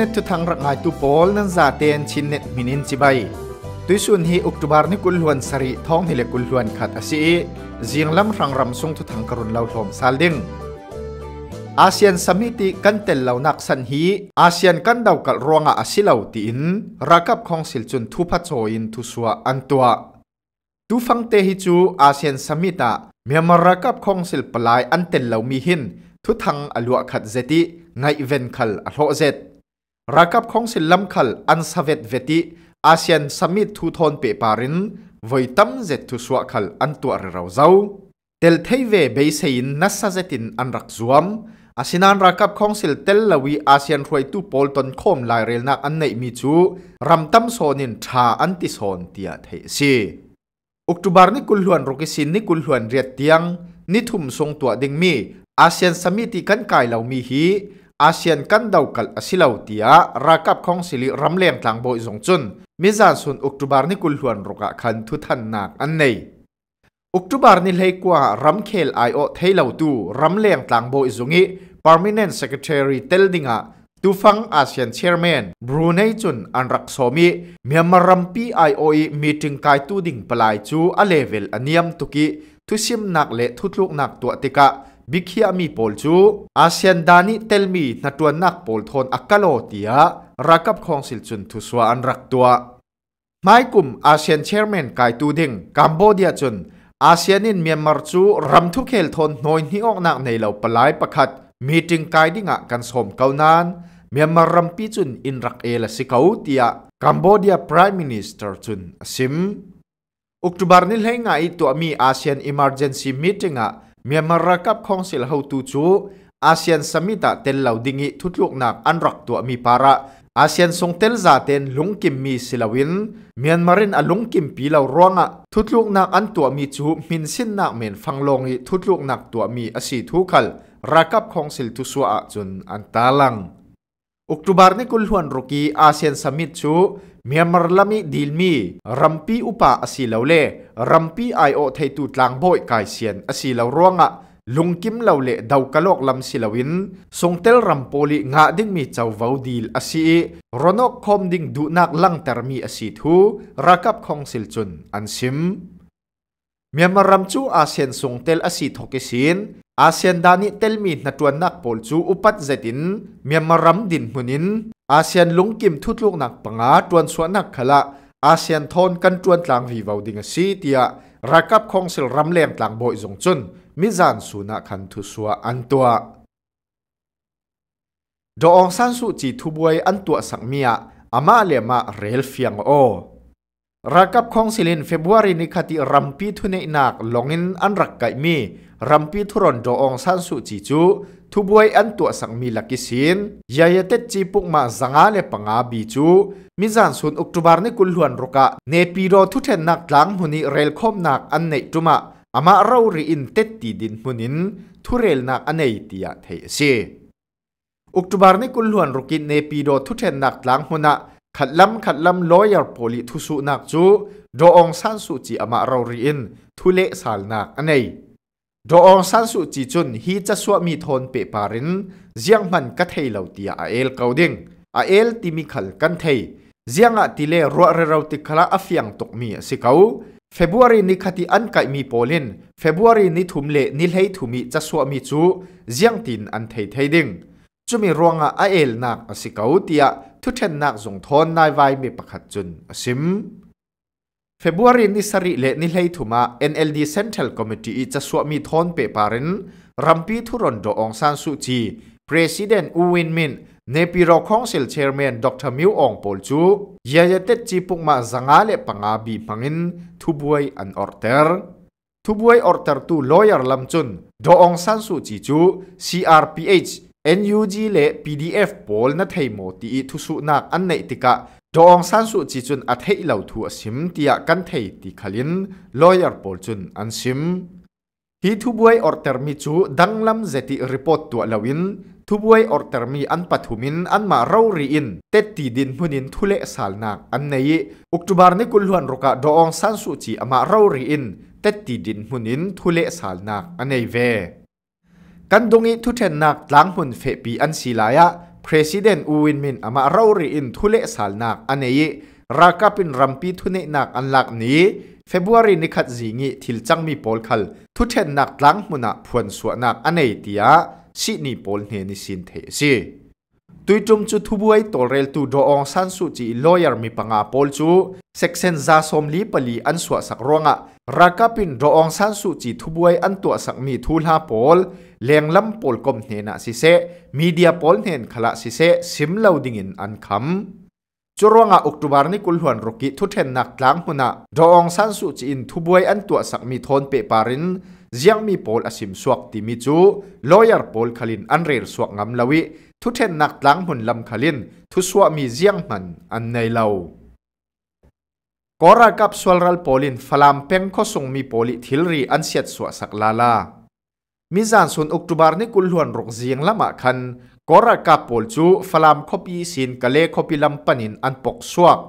นตทุทางรักงาตุปอลนั้นจาเตนชินเนตมินินจิบายตุยส่วนฮีอุกตุบาร์นิกุลฮวนสรีท้องฮิเลกุลฮวนขัดอาศีเจียงลำรังรำซุงทุทางกรุณเลาทอมซาลดิงอาเซียนสมิติกันเตลเลานักสันฮี อาเซียนกันดาวกัลรวงอาศิเลาตีนรักับของสิลจุนทุพัชโชอินทุสวาอันตัวตุฟังเตฮิจูอาเซียนสมิตาเมียมารักับของสิลปลายอันเตลเลามีหิน ทุทังอลวขัดเจติไงเวนคัลอโลเจตรักับของสิลำคัลอันสเวตเวติอาเซียนสมิตทูทอนเปปารินไวยตั้มเจตุสวาคัลอันตัวเราเจ้าเตลเทเวเบยเซินนัสเจตินอันรักจวมอาศินันรักับของสิลเตลลวีอาเซียนรวยตูปอลตันคมลายเรลนักอันในมิจูรำตั้มโซนินชาอันติโซนเตียเทซีอุกตุบาร์นิกุลหวนรุกิสินนิกุลหวนเรียดเตียงนิทุมทรงตัวดิงมีอาเซียนสมิติกันกายเหล่ามีฮีอาเซียนกันดาวกัลอสิลาวตียรักับของสิลิรำเลียงทางโบยสงจุนมิจานสุนอุกตุบาร์นิกุลหวนรุกะคันทุทันนักอันในอุกตุบาร์นิเลยกว่ารำเคลไอโอเทลาวตูรำเลียงทางโบยจงิ permanent secretary เตลดิงะตูฟังอาเซียนเชียร์แมนบรูเนจุนอันรักสมิเมียมารัมปีไอโออีมีถึงกายตูดิ่งปลายจูอเลเวลอันยมตุกิทุชิมนักเละทุลุกนักตัวติกะบิกีามีโพลจูอาเซียนดานิเตลมีนัดวนนักโพลทนอักโลเตียรักับของสิลจุนทุสวาอันรักตัวไม่กลุ่มอาเซียนเชร์แมนกายตูดิงกัมโบเดียจนอาเซียนินเมียนมาร์จูรำทุกเขลทนน้อยนี่ออกนักในเหล่าปลายประคัดมีจึงกายดิ่งะกันสมเกานานเมียนมารำปีจุนอินรักเอลสิเกาเตียกัมโบเดียพรีมินิสเตอร์จุนซิมอุกตุบาร์นิลเฮงไอตัวมีอาเซียนอิมเมอร์เจนซีมีจิงะเมียนมาร์กับคองสิลเฮาตูจูอาเซียนสมิตาเตนเหล่าดิงิทุดลูกนักอันรักตัวมีปาระอาเซียนทรงเตลซาเตนลุงกิมมีสิลาวินเมียนมารินอลุงกิมปีเหล่าร่วงอะทุดลูกนักอันตัวมีจูมินสินนักเมนฟังลงอีทุดลูกนักตัวมีอสีทุกขลรักับคองสิลทุสวะจุนอันตาลังอุกตุบาร์นิกุลฮวนรุกีอาเซียนสมิตจูเมียมารลมีดีลมีรัมปีอุปาอสีเลวเล่รัมปีไอโอไทยตูตลาง่อยกายเซียนอสีเลวร่วงอะลุงกิมเลวเล่ดาวกะโลกลำสิลวินทรงเตลรัมโปลีงาดิ้งมีเจ้าวาวดีลอสีรนกคอมดิ้งดูนักลังเตอร์มีอสีทูรักับของสิลจุนอันซิมเมียมารัมจูอาเซียนทรงเตลอสีทกิสินอาเซียนดานิเตลมีนัตวนนักปอลจูอุปัตเจตินเมียมารัมดินมุนินอาเซียนลุงกิมทุตลูกนักปังอาตวนสวนนักขละอาเซียนทอนกันตวนตลางวีวาวดิงซีเตียรักับคงสิลรัมเลีตลางบอยจงจุนมิจานสุนักขันทุสัวอันตัวดอองสันสุจีทุบวยอันตัวสังเมียอามาเลมาเรลฟียงโอรักับของสิลินเฟบรุรีนิคติรัมพีทุนในนักลงินอันรักไก่มีรัมพีทุรนโดองสันสุจิจูทุบวยอันตัวสังมีลักกิสินยายเตจีปุกมาจังอาเลปังอาบิจูมิจันสุนอุกตุบาร์นิกุลหวนรกะเนปีโรทุเทนนักหลังหุนิเรลคมนักอันเนตุมาอามาเรารีอินเตตีดินหุนินทุเรลนักอันเนติยาเทเซอุกตุบาร์นิกุลหวนรกินเนปีโรทุเทนนักหลังหุนะขัดลำขัดลำลอยร์โพลิทุสุนักจูดองสันสุจีอามาเราเรียนทุเลสาลนักอันไหนดองสันสุจีจุนฮีจะสวมีทนเปปารินเจียงมันกัทเฮลาตีอาเอลเกาดิงอาเอลติมิขัลกันเทเจียงอาติเลรัวเรเราติคละอฟียังตกมีสิเขาเฟบรุรีนี้คติอันไกมีโพลินเฟบรุรีนี้ถุมเลนิเลทุมีจะสวมีจูเจียงตินอันเทเทดิงจุมีรวงอาเอลนักอสิกาตียทุเทนนักสงทอนนายไวมีประคัดจุนซสิมเฟบรุารีนิสริเลนิเลทุมา NLD Central Committee จะสวมีทอนเปปารินรัมปีทุรนโดองซานสุจี President อูวินมินเนปิรอคองเซลเชอร์แมนดรมิวองปอลจูยายเตจิปุกมาสังาเลปังอาบีปังิน ทุบวยอันออร์เตอร์ทุบวยออร์เตอร์ตูลอยร์ลำจุนดองซานสุจีจู CRPH NUG เละ PDF โอลนัทเฮโมตีทุสุนักอันไหนติกะดองสันสุจิจุนอัทเฮเหล่าทัวสิมตียกันไทติขลินลอยร์โอลจุนอันสิมฮีทุบวยออร์เตอร์มิจูดังลำเจติรีพอร์ตตัวลาวินทุบวยออร์เตอร์มีอันปัทุมินอันมาเรารีอินเตตีดินพุนินทุเลสาลนักอันในอุกตุบาร์นิกุลฮวนรุกะดองสันสุจิอามาเรารีอินเตตีดินพุนินทุเลสาลนักอันในเวกันดงอิทุเทนนักหลังหุ่นเฟปีอันศิลายะ president uwin min ama rauri in thule salnak aneyi rakapin rampi thune nak anlak ni february nikhat zingi thil changmi pol khal thu then nak tlang muna phuan suanak anei tia si ni pol hne ni sin the si ตุยจุมจุดทุบวยตัวเรลตูโดองสันสุจีลอยร์มีปังอาปอลจูเซ็กเซนซาสมลีปลีอันสวาสักรวงะรักคาปินโดองสันสุจีทุบวยอันตัวสักมีทูลฮาปอลเลียงลำปอลกมเนนาซิเซมีเดียปอลเนนขละซิเซสิมเลาดิงินอันคำจรวงะอุกตุบาร์นิกุลฮวนรุกิทุเทนนักลางหุนะโดองสันสุจีอินทุบวยอันตัวสักมีทอนเปปารินเจียงมีปอลอาศิมสวกติมิจูลอยร์ปอลขลินอันเรลสวกงามลาวีทุเทนนักหลังหุ่นลำขลินทุสวามีเจียงมันอันในเลวกอรากับสวลรัลโพลินฟลามเพ่งข้อส่งมีโพลิทิลรีอันเสียดสวสักลาลามิจานสุนอุกตุบาร์นี่กุลหวนรกเจียงละมะคันกอรากับโพลจูฟลามคบีสินกะเลคบีลำปนินอันปกสวก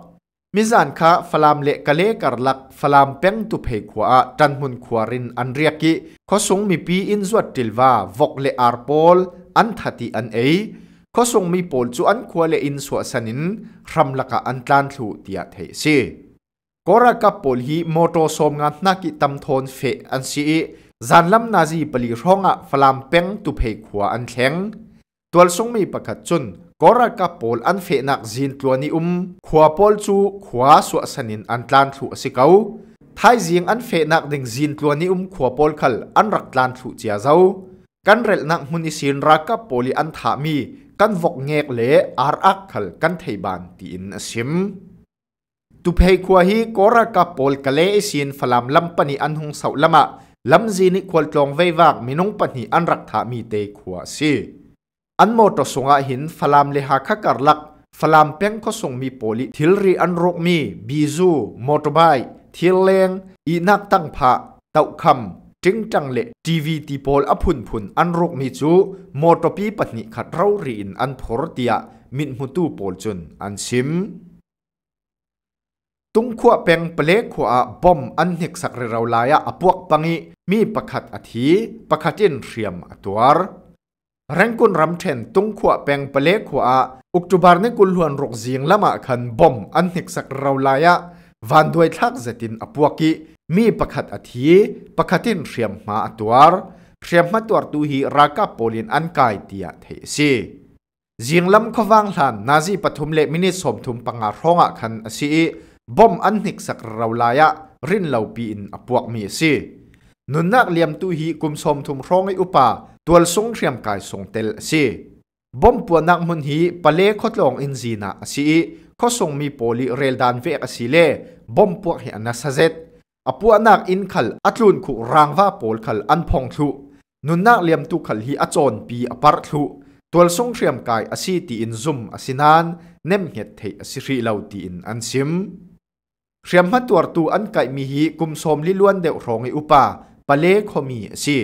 มิจานคาฟลามเละกะเลกัรลักฟลามเพ่งตุเพกวาจันมุนขวารินอันเรียกิข้อส่งมีปีอินจวดติลวาวกเลอาร์โพล an thati an ei khó sung mi pol chu an khua le in suwa sanin ram laka an tlan thu tia thei si kora ka pol hi moto som nga na ki tam thon fe an si zan lam na ji pali ronga falam peng tu phei khua an thleng tual sung mi pakhat chun kora ka pol an fe nak zin tloni um khua pol chu khua suwa sanin an tlan thu asikau thái riêng ăn fe nak đình zin tlua ni um khua pol khal ăn rak tlan thu chia dâu กันเรลนักมุนิสินรักกับโพลีอันทามีกันวกเงกเลอารักขลกันไทยบานตีินสิมตุเพคัวฮีกรักกับโพลกเลสินฟลามลัมปนีอันหงสาวลมะลัมจีนิควลตองไว้วากมินงปนีอันรักทามีเตคัวซีอันโมตสงอาหินฟลามเลหาคักรลักฟลามเพงก็ส่งมีโพลิทิลรีอันรกมีบีซูมอเตอร์ไบค์ทิลเลงอีนักตั้งพะเต้าคำจิงจังเละทีวีตีโพลอพุนพุนอันรกมีจูมอตอปีปัติขัดเรารีนอันพอร์ติยามินมุตูโพลจุนอันซิมตุงขวเปงเปลขวบอมอันเหกสักเราวลายอปวกปังิมีประคัดอธีประคัดินเรียมอตัวแรงกุนรำเทนตุงขวเปงเปลขวอุกจุบาร์นกุลหวนรกเสียงละมาขันบอมอันเหกสักเราวลายวันด้วยทักษะตินอปวกีมีประคตดอธิประคตดินเรียมมาตัวเรียมมาตัวตูฮีรากาโปลินอันกายเตียเทซีจิงลำขวางหลานนาซีปฐุมเลมินิสมทุมปังอาร้องอ่ะคันซีบอมอันหิกสักเราลายะรินเหล่าปีอินอปวกมีซีนุนนักเลียมตูฮีกุมสมทุมร้องไออุปาตัวสงเรียมกายสงเตลซีบอมปวนักมุนฮีปะเลขดลองอินซีนาซีข้อส่งมีโปลิเรลดานเวกซีเล่บอมปวกเฮอนาซาเซตอปัวนักอินขลอัจุนคุรังว่าปอลขลอันพองทุนุนนักเลียมตุขลฮีอัจอนปีอปาร์ทุตัวสงเรียมกายอสีตีอินซุมอสินาน เนมเหตเทอสิริเลาตีอินอันซิมเรียมหัตัวตูอันไกมีฮีกุมสมลิลวนเดวรองอุปาปะเลคมีสี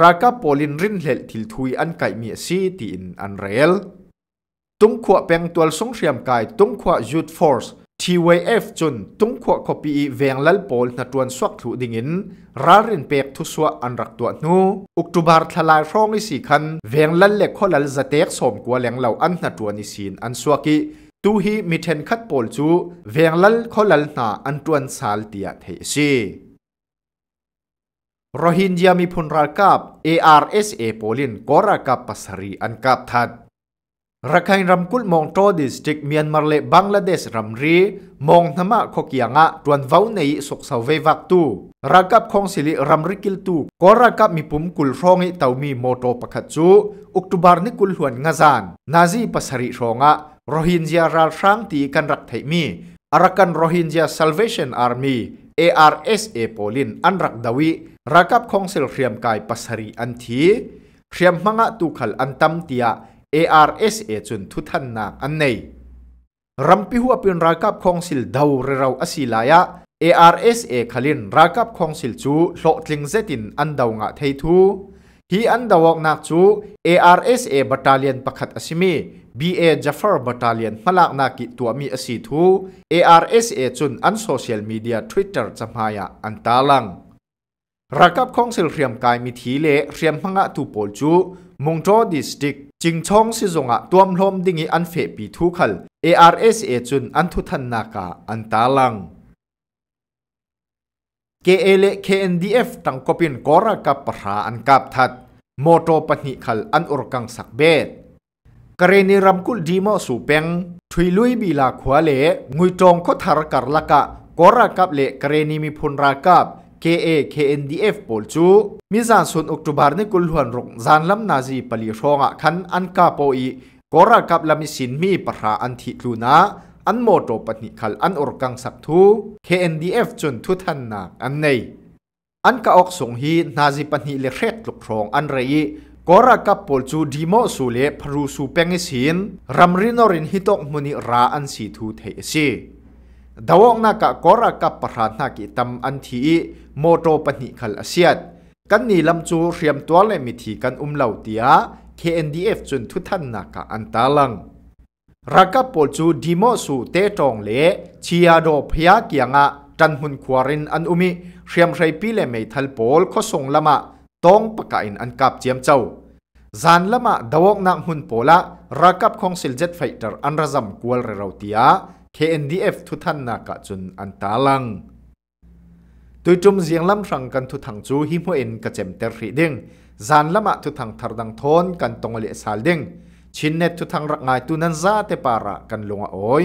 รากาโปลินรินเหลทิลทุยอันไกมีสีตีอินอันเรล ตุงขวเปงตัวสงเรียมกายตุงขวยุดฟอร์สทีีวเอฟจนตุ้งขวคอปีเวียงลัลปอลนัดวนสวักถูดิ่งินรารินเปกทุสวอันรักตัวนูอุกตุบาร์ทลายร้องอีสีคันเวียงลัลเล็กขลัลจะเตกสมก่าแหลงเหล่าอันนัดวนอิสินอันสวักิตูฮีมิเทนคัดปอลจูเวียงลัลขลัลนาอันตวนสาลเตียเทซีรฮินญามีพลรักกับ ARSA ปอลินกอรากับปัสรีอันกับทัดรักไงรำกุลมองโตดิสติกเมียนมาเลบังลาเดสรำรีมองธรรมะขกยังะตวนวาวในสกสาวเววักตูรักับคงสิลิรำริกิลตูก็รักับมีปุ่มกุลรองอิตามีโมโตปะขัจูอุกตุบาร์นิกุลหวนงาจานนาซีปัสริรองะโรฮินเจียราลช้างตีกันรักไทมีอารักันโรฮินเจีย salvation army ARSA โปลินอันรักดาวิรักับคงสิลเรียมกายปัสริอันทีเรียมมังะตุขัลอันตัมเตีย ARSA จุนทุทันนักอันในรัมพิหัวเป็นรากับคองสิลดาวเรราอสิลายะ ARSA ขลินรากับคองสิลจูโลทิงเซติน อันดาวงะเททูฮีอันดาวกนักจู ARSA บัตาเลียนประคัดอสิมี BA Jaffer b a t า a l i o n มาลากนักิตัวมีอสิทู ARSA จุนอันโซเชียลมีเดีย Twitter จำหายะอันตาลังรักับคองสิลเรียมกายมีทีเลเรียมพังะตูโปลจูมุงโจดิสติกจิงชงสิจงอ่ะตัวมลมดิ่งอันเฟปีทุกขล ARS เอจุนอันทุทันนากาอันตาลัง KL KNDF ตั้งกบินกอระกับปราอันกับทัดมอโตปนิขลอันอุรกังสักเบดกรณีรำกุลดีมอสูเปงถุยลุยบีลาขวาเลงุยจงค็ทารกัรละกะกอระกับเลกรณีมีพลรากับ KA KNDF ปอลจูมิจานสุนออกตุบาร์นี่กุลหวนรงจานลำนาจีปลีรองอ่ะคัน อันกาโปอีกอรากับลำสินมีปราอันทิลูนาอันโมโตปนิคัลอันอรกังสักทู KNDF จนทุทันนาอันใน อันกาออกสงฮี นาจีปนิเลเรตลุกรอง อันไรกอรากับปอลจูดีโมสูเลพรูสูเปงสินรัมรินอรินฮิตกมุนิราอันสีทูเทสีดาวงนักกอรักับประธานกิกตัมอันทีโมโตปนิขลอาเซียนกันนี่ลำจูเรียมตัวเลมิธีกันอุ้มเหล่าเตีย KNDF จนทุทันนักอันตาลังรักกับปจูดีโมสูเตตองเล่เชียโดพยาเกียงะจันหุนควารินอันอุมิเรียมไรปีเลไม่ทัลปอลขส่งละมะต้องประกาศอันกับเจียมเจ้าจานละมาดาวงนักหุนโปละรักกับของสิลเจ็ดไฟเตอร์อันระจำกวลเรราเตีย KNDF ทุท่านนักจุนอันตาลังตัยจุมเสียงล้ำสังกันทุทังจูฮิมเอ็นกะเจมเตอร์รีดิงจานละมาทุทังทารดังทนกันตงเลสาลดิง ชินเนตทุทังรักงายตุนันซาเตปาระกันลงอ้อย